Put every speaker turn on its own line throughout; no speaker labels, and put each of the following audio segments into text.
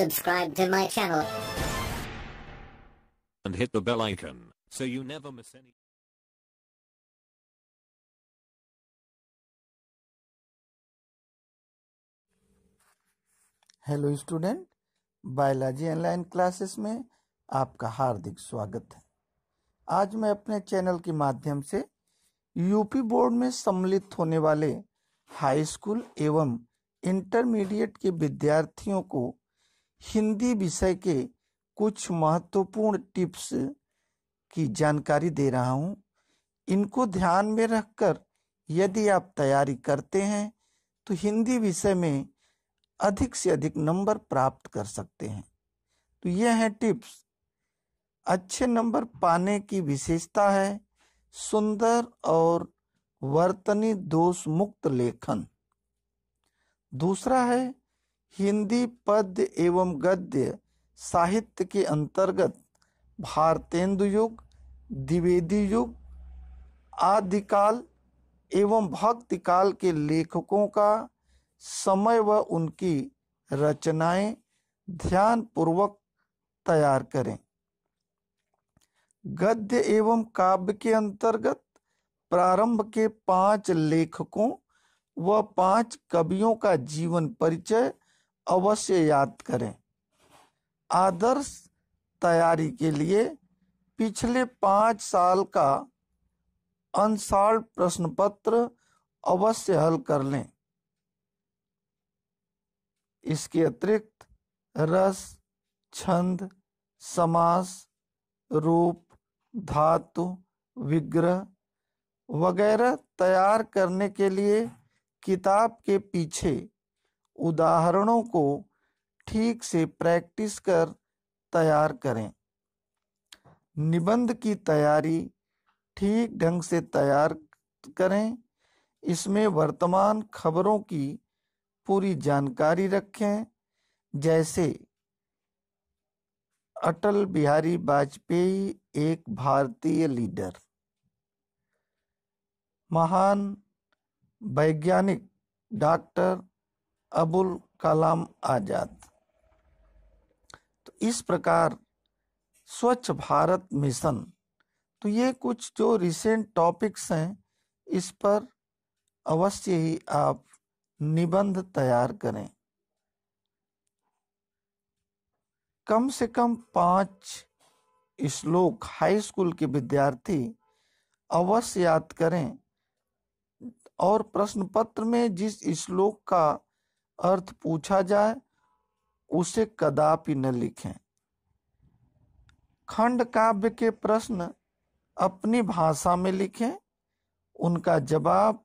subscribe to my channel and hit the bell icon so you never miss any hello student biology online classes में आपका हार्दिक स्वागत है आज मैं अपने चैनल के माध्यम से यूपी बोर्ड में सम्मिलित होने वाले हाई स्कूल एवं इंटरमीडिएट के विद्यार्थियों को हिंदी विषय के कुछ महत्वपूर्ण टिप्स की जानकारी दे रहा हूँ इनको ध्यान में रखकर यदि आप तैयारी करते हैं तो हिंदी विषय में अधिक से अधिक नंबर प्राप्त कर सकते हैं तो यह है टिप्स अच्छे नंबर पाने की विशेषता है सुंदर और वर्तनी दोष मुक्त लेखन दूसरा है हिंदी पद्य एवं गद्य साहित्य के अंतर्गत भारतेंदु युग द्विवेदी युग आदिकाल एवं भक्तिकाल के लेखकों का समय व उनकी रचनाएं ध्यानपूर्वक तैयार करें गद्य एवं काव्य के अंतर्गत प्रारंभ के पांच लेखकों व पांच कवियों का जीवन परिचय अवश्य याद करें आदर्श तैयारी के लिए पिछले पाँच साल का अनसाल प्रश्न पत्र अवश्य हल कर लें इसके अतिरिक्त रस छंद समास रूप धातु विग्रह वगैरह तैयार करने के लिए किताब के पीछे उदाहरणों को ठीक से प्रैक्टिस कर तैयार करें निबंध की तैयारी ठीक ढंग से तैयार करें इसमें वर्तमान खबरों की पूरी जानकारी रखें जैसे अटल बिहारी वाजपेयी एक भारतीय लीडर महान वैज्ञानिक डॉक्टर अबुल कलाम आज़ाद तो इस प्रकार स्वच्छ भारत मिशन तो ये कुछ जो रिसेंट टॉपिक्स हैं इस पर अवश्य ही आप निबंध तैयार करें कम से कम पांच श्लोक हाई स्कूल के विद्यार्थी अवश्य याद करें और प्रश्न पत्र में जिस श्लोक का अर्थ पूछा जाए उसे कदापि न लिखें खंड काव्य के प्रश्न अपनी भाषा में लिखें उनका जवाब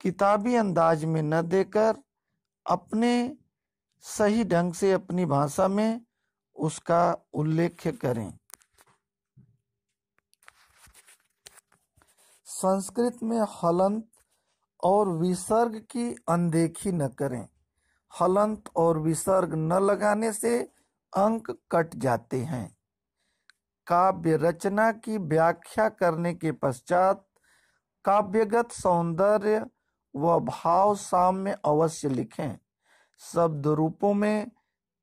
किताबी अंदाज में न देकर अपने सही ढंग से अपनी भाषा में उसका उल्लेख करें संस्कृत में हलंत और विसर्ग की अनदेखी न करें हलंत और विसर्ग न लगाने से अंक कट जाते हैं काव्य रचना की व्याख्या करने के पश्चात काव्यगत सौंदर्य व भाव साम्य अवश्य लिखें शब्द रूपों में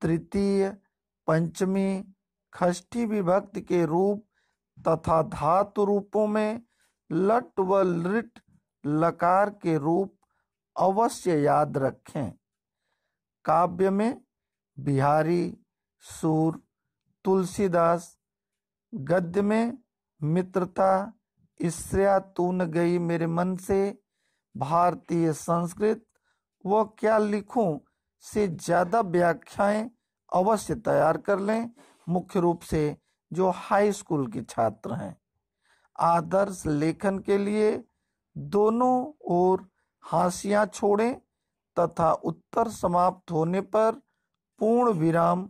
तृतीय पंचमी खष्टी विभक्त के रूप तथा धातु रूपों में लट व लिट लकार के रूप अवश्य याद रखें काव्य में बिहारी सूर तुलसीदास गद्य में मित्रता इसया तू न गई मेरे मन से भारतीय संस्कृत व क्या लिखूं से ज़्यादा व्याख्याएं अवश्य तैयार कर लें मुख्य रूप से जो हाई स्कूल के छात्र हैं आदर्श लेखन के लिए दोनों ओर हाशिया छोड़ें तथा उत्तर समाप्त होने पर पूर्ण विराम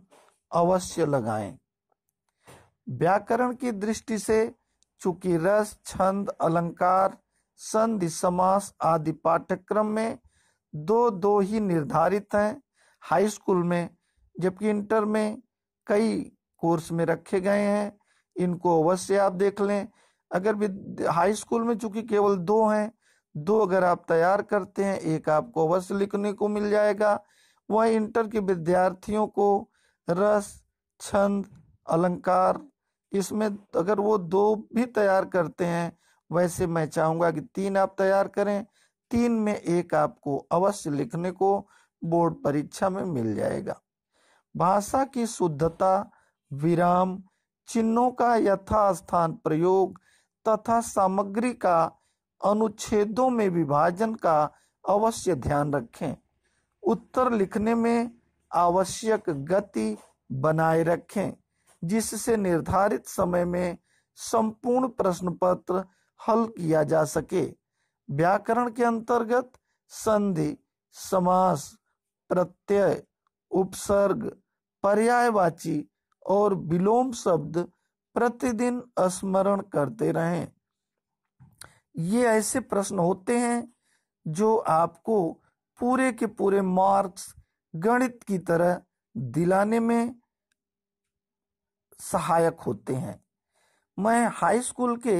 अवश्य लगाएं। व्याकरण की दृष्टि से चूंकि रस छंद अलंकार संधि समास आदि पाठ्यक्रम में दो दो ही निर्धारित हैं हाई स्कूल में जबकि इंटर में कई कोर्स में रखे गए हैं इनको अवश्य आप देख लें अगर हाई स्कूल में चूंकि केवल दो हैं दो अगर आप तैयार करते हैं एक आपको अवश्य लिखने को मिल जाएगा वह इंटर के विद्यार्थियों को रस छंद अलंकार इसमें अगर वो दो भी तैयार करते हैं वैसे मैं चाहूंगा कि तीन आप तैयार करें तीन में एक आपको अवश्य लिखने को बोर्ड परीक्षा में मिल जाएगा भाषा की शुद्धता विराम चिन्हों का यथास्थान प्रयोग तथा सामग्री का अनुच्छेदों में विभाजन का अवश्य ध्यान रखें उत्तर लिखने में आवश्यक गति बनाए रखें जिससे निर्धारित समय में संपूर्ण प्रश्न पत्र हल किया जा सके व्याकरण के अंतर्गत संधि समास प्रत्यय उपसर्ग पर्यायवाची और विलोम शब्द प्रतिदिन स्मरण करते रहें ये ऐसे प्रश्न होते हैं जो आपको पूरे के पूरे मार्क्स गणित की तरह दिलाने में सहायक होते हैं मैं हाई स्कूल के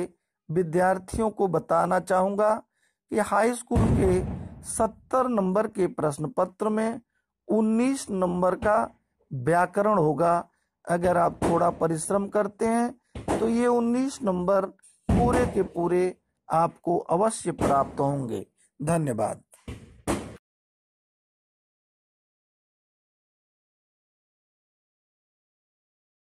विद्यार्थियों को बताना चाहूँगा कि हाई स्कूल के सत्तर नंबर के प्रश्न पत्र में उन्नीस नंबर का व्याकरण होगा अगर आप थोड़ा परिश्रम करते हैं तो ये 19 नंबर पूरे के पूरे आपको अवश्य प्राप्त होंगे धन्यवाद